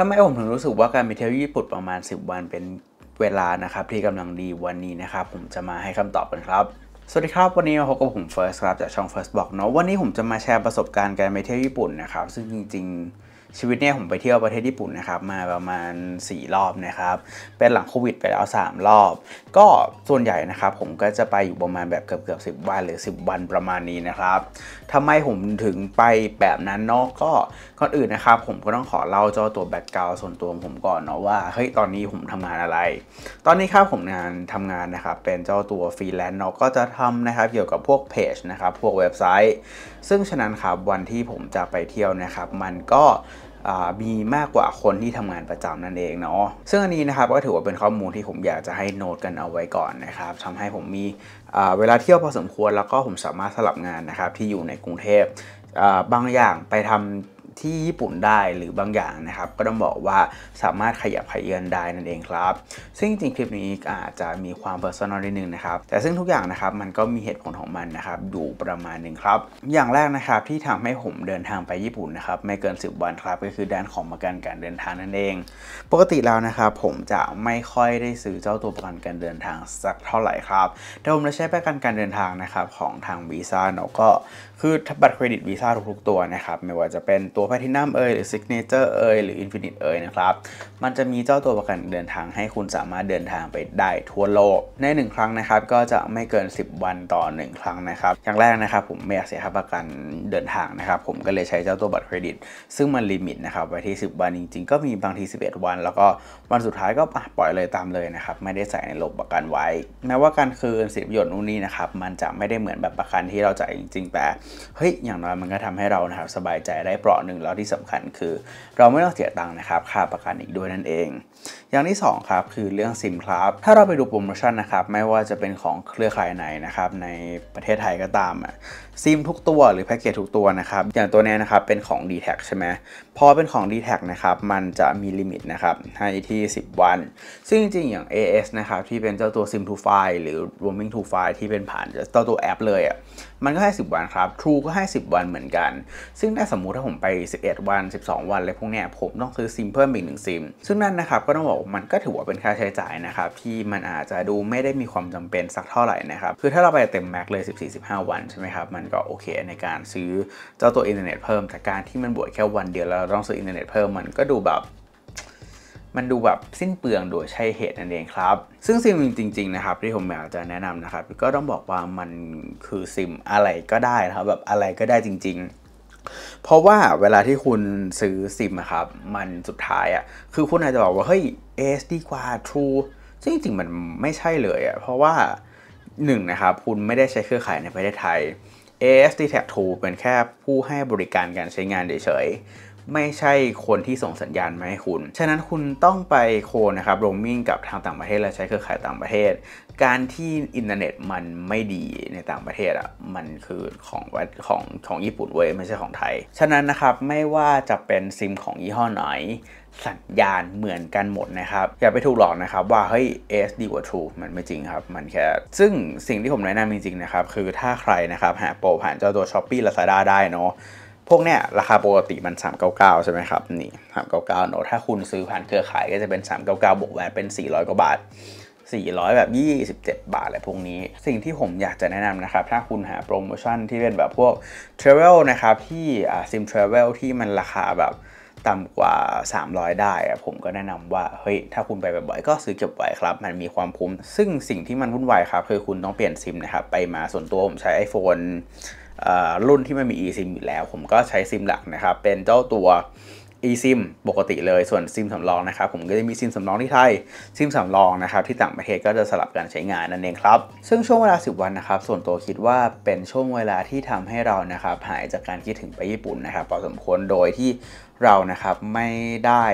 ทำไมผมถึงรู้สึกว่าการไปเที่ยวญี่ปุ่นประมาณ 10 วันเป็นเวลานะครับที่กำลังดีวันนี้นะครับผมจะมาให้คำตอบกันครับสวัสดีครับวันนี้มาพบกับผมเฟิร์สครับจากช่อง First บอกเนาะวันนี้ ผมจะมาแชร์ประสบการณ์การไปเที่ยวญี่ปุ่นนะครับซึ่งจริง ๆชีวิตเนี่ยผมไปเที่ยวประเทศญี่ปุ่นนะครับมาประมาณ 4 รอบนะครับ เป็นหลังโควิดไปแล้ว 3 รอบ ก็ส่วนใหญ่นะครับ ผมก็จะไปอยู่ประมาณแบบเกือบเกือบสิวันหรือ 10 วันประมาณนี้นะครับทำไมผมถึงไปแบบนั้นเนาะก็ ก่อนอื่นนะครับผมก็ต้องขอเล่าเจ้าตัวแบ็คกราวส่วนตัวผมก่อนเนาะว่า เฮ้ย ตอนนี้ผมทำงานอะไร ตอนนี้ครับผมงานทำงานนะครับ เป็นเจ้าตัวฟรีแลนซ์เนาะก็จะทำนะครับ เกี่ยวกับพวกเพจนะครับพวกเว็บไซต์ ซึ่งฉะนั้นครับวันที่ผมจะไปเที่ยวนะครับ มันก็มีมากกว่าคนที่ทำงานประจำนั่นเองเนาะซึ่งอันนี้นะครับก็ถือว่าเป็นข้อมูลที่ผมอยากจะให้โน้ตกันเอาไว้ก่อนนะครับทำให้ผมมีเวลาเที่ยวพอสมควรแล้วก็ผมสามารถสลับงานนะครับที่อยู่ในกรุงเทพ บางอย่างไปทำที่ญี่ปุ่นได้หรือบางอย่างนะครับก็ต้องบอกว่าสามารถขยับขยเืินได้นั่นเองครับ ซึ่งจริงคลิปนี้อาจจะมีความเพอร์ซันอลนิดนึงนะครับแต่ซึ่งทุกอย่างนะครับมันก็มีเหตุผลของมันนะครับอยู่ประมาณหนึ่งครับ อย่างแรกนะครับที่ทำให้ผมเดินทางไปญี่ปุ่นนะครับ ไม่เกิน10วันครับ ก็คือด้านของประกันการเดินทางนั่นเอง ปกติแล้วนะครับผมจะไม่ค่อยได้ซื้อเจ้าตัวประกันการเดินทางสักเท่าไหร่ครับแต่ผมจะใช้ประกันการเดินทางนะครับของทางวีซ่าเนาะก็คือบัตรเครดิตวีซ่าทุกๆตัวนะครับไม่ว่าจะเป็นตัวแพทินัมเอยหรือซิกเนเจอร์เอยหรืออินฟินิตเอยนะครับมันจะมีเจ้าตัวประกันเดินทางให้คุณสามารถเดินทางไปได้ทั่วโลก ใน1ครั้งนะครับก็จะไม่เกิน 10 วันต่อ 1 ครั้งนะครับอย่างแรกนะครับผมไม่อยากเสียค่าประกันเดินทางนะครับผมก็เลยใช้เจ้าตัวบัตรเครดิต ซึ่งมันลิมิตนะครับไว้ที่ 10 วันจริงๆ ก็มีบางที 11 วันแล้วก็วันสุดท้ายก็ปล่อยเลยตามเลยนะครับไม่ได้ใส่ในระบบประกันไว้แม้ว่าการคืนสิิประโยชน์นู่นนี่นะครับมันจะไม่ได้เหมือนแบบประกันที่เราจ่ายจริงๆ แต่เฮ้ยอย่างน้อยมันก็ทำให้เรานะครับสบายใจได้เปราะหนึ่งงแล้วที่สำคัญคือเราไม่ต้องเสียตังค์นะครับ ค่าประกันอีกด้วยนั่นเอง อย่างที่2ครับ คือเรื่องซิมครับ ถ้าเราไปดูโปรโมชั่นนะครับ ไม่ว่าจะเป็นของเครือข่ายไหนนะครับ ในประเทศไทยก็ตามซิมทุกตัวหรือแพ็กเกจทุกตัวนะครับ อย่างตัวนี้นะครับเป็นของ d t แทใช่ไหมพอเป็นของ d t แทนะครับมันจะมีลิมิตนะครับ ให้ที่ 10 วัน ซึ่งจริงๆอย่าง AS นะครับที่เป็นเจ้าตัวซิมทูไฟหรือ roaming to ไฟที่เป็นผ่านเจ้าตัวแอปเลยอะ่ะมันก็ให้ 10 วันครับ True ก็ให้ 10 วันเหมือนกัน ซึ่งถ้าสมมุติถ้าผมไป 11 วัน 12 วันอะไรพวกเนี้ยผมต้องซื้อซิมเพิ่มอีกหนึ่งซิมซึ่งนั่นนะครับก็ต้องบอกมันก็ถือว่าเป็นค่าใช้จ่ายนะครับที่มันอาจจะดูไม่ได้มีความจำเป็นสักเท่าไหร่นะครับคือถ้าเราไปเต็มแม็กเลย14-15วันใช่ไหมครับมันก็โอเคในการซื้อเจ้าตัวอินเทอร์เน็ตเพิ่มแต่การที่มันบวชแค่วันเดียวแล้วต้องซื้ออินเทอร์เน็ตเพิ่มมันก็ดูแบบมันดูแบบสิ้นเปลืองโดยใช่เหตุนั่นเองครับ ซึ่งซิมจริงๆนะครับที่ผมอยากจะแนะนำนะครับ ก็ต้องบอกว่ามันคือซิมอะไรก็ได้นะครับแบบอะไรก็ได้จริงๆ เพราะว่าเวลาที่คุณซื้อซิมครับมันสุดท้ายอะ่ะคือคุณอาจจะบอกว่าเฮ้ยเอสดีกว่า True ซึ่งจริงๆมันไม่ใช่เลยอะ่ะเพราะว่า1นนะครับคุณไม่ได้ใช้เครือข่ายในประเทศไทย AST Tag 2เป็นแค่ผู้ให้บริการการใช้งานเฉยไม่ใช่คนที่ส่งสัญญาณมาให้คุณ ฉะนั้นคุณต้องไปโคนะครับ โรมิ่งกับทางต่างประเทศและใช้เครือข่ายต่างประเทศ การที่อินเทอร์เน็ตมันไม่ดีในต่างประเทศอะ่ะ มันคือของของของญี่ปุ่นเว้ยไม่ใช่ของไทย ฉะนั้นนะครับไม่ว่าจะเป็นซิมของยี่ห้อไหน สัญญาณเหมือนกันหมดนะครับ อย่าไปถูกหลอกนะครับ ว่าเฮ้ยเอสดีกว่าทรูมันไม่จริงครับ มันแค่ ซึ่งสิ่งที่ผมแนะนำจริงๆนะครับคือถ้าใครนะครับหาโปรผ่านเจ้าตัวช้อปปี้ลาซาด้าได้เนาะพวกเนี้ยราคาปกติมัน399ใช่ไหมครับนี่399เนอะถ้าคุณซื้อผ่านเครือข่ายก็จะเป็น399บวกแหวนเป็น 400กว่าบาท 400 แบบ 27 บาทอะไรพวกนี้สิ่งที่ผมอยากจะแนะนำนะครับถ้าคุณหาโปรโมชั่นที่เป็นแบบพวก Travel นะครับที่อ่าซิมทราเวลที่มันราคาแบบต่ำกว่า 300 ได้ผมก็แนะนำว่าเฮ้ยถ้าคุณไปบ่อยๆก็ซื้อเก็บไว้ครับมันมีความคุ้มซึ่งสิ่งที่มันวุ่นวายครับคือคุณต้องเปลี่ยนซิมนะครับไปมาส่วนตัวผมใช้ iPhone รุ่นที่มันมี eSIM อยู่แล้ว ผมก็ใช้ซิมหลักนะครับ เป็นเจ้าตัว eSIM ปกติเลย ส่วนซิมสำรองนะครับ ผมก็จะมีซิมสำรองที่ไทยซิมสำรองนะครับที่ต่างประเทศก็จะสลับกันใช้งานนั่นเองครับซึ่งช่วงเวลา 10 วันนะครับ ส่วนตัวคิดว่าเป็นช่วงเวลาที่ทำให้เรานะครับหายจากการคิดถึงไปญี่ปุ่นนะครับพอสมควรโดยที่เรานะครับไม่ได้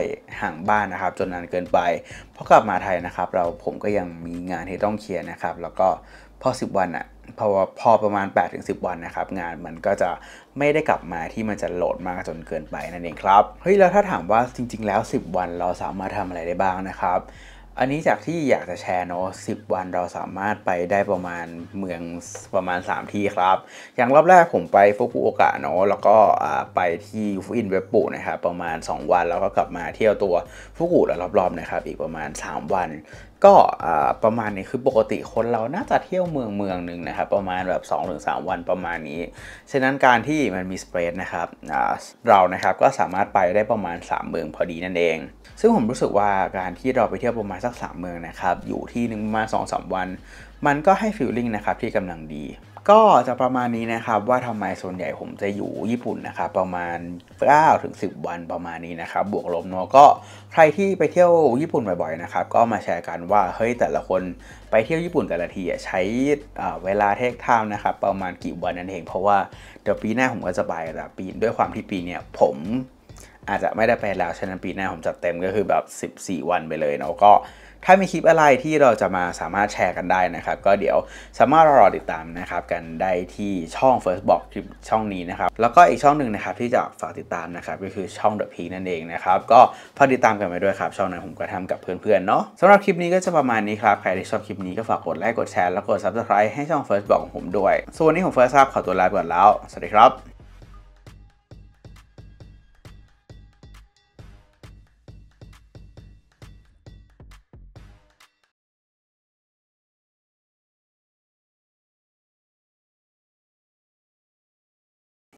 ห่างบ้านนะครับ จนนานเกินไปพอกลับมาไทยนะครับเราผมก็ยังมีงานที่ต้องเคลียร์นะครับแล้วก็พอ 10 วันอะ่ะพอพอประมาณ 8-10 วันนะครับงานมันก็จะไม่ได้กลับมาที่มันจะโหลดมากจนเกินไปนั่นเองครับเฮ้ยแล้วถ้าถามว่าจริง ๆแล้ว 10 วันเราสามารถทำอะไรได้บ้างนะครับ อันนี้จากที่อยากจะแชร์เนาะสิวัน เราสามารถไปได้ประมาณเมืองประมาณ 3ที่ครับอย่างรอบแรกผมไปฟุกุโอกะเนาะแล้วก็ไปที่ฟุอินเวปุนะครับประมาณ2 วันแล้วก็กลับมาเที่ยวตัวฟุกุและรอบๆนะครับอีกประมาณ 3 วันก็ประมาณนี้คือปกติคนเราน่าจะเที่ยวเมืองเมืองหนึ่งนะครับประมาณแบบ2สวันประมาณนี้ ฉะนั้นการที่มันมีสเปซนะครับเรานะครับก็สามารถไปได้ประมาณ3เมืองพอดีนั่นเองซึ่งผมรู้สึกว่าการที่เราไปเที่ยวประมาณสัก3เมืองนะครับอยู่ที่หนึ่งประมาณ2-3 วัน มันก็ให้ฟิลลิ่งนะครับที่กำลังดีก็จะประมาณนี้นะครับว่าทำไมส่วนใหญ่ผมจะอยู่ญี่ปุ่นนะครับประมาณ9ถึง10 วันประมาณนี้นะครับบวกลบเนาะก็ใครที่ไปเที่ยวญี่ปุ่นบ่อยๆนะครับก็มาแชร์กันว่าเฮ้ยแต่ละคนไปเที่ยวญี่ปุ่นแต่ละทีใช้เวลาเทคไทม์นะครับประมาณกี่วันนั่นเองเพราะว่าเดี๋ยวปีหน้าผมก็จะไปแต่ปีด้วยความที่ปีเนี้ยผม อาจจะไม่ได้ไปแล้วฉะนั้นปีหน้าผมจัดเต็มก็คือแบบ 14 วันไปเลยเนาะก็ถ้ามีคลิปอะไรที่เราจะมาสามารถแชร์กันได้นะครับ ก็เดี๋ยวสามารถรอติดตามนะครับกันได้ที่ช่อง First Box คลิปช่องนี้นะครับแล้วก็อีกช่องหนึ่งนะครับที่จะฝากติดตามนะครับก็คือช่อง The Peak นั่นเองนะครับก็ฝากติดตามกันไปด้วยครับ ช่องนั้นผมก็ทำกับเพื่อนๆเนาะสำหรับคลิปนี้ก็จะประมาณนี้ครับใครที่ชอบคลิปนี้ก็ฝากกดไลค์กดแชร์แล้วกด Subscribe ให้ช่อง First Box ของผมด้วยส่วนนี้ผม First ทราบขอตัวลาไปก่อนแล้วสวัสดีครับ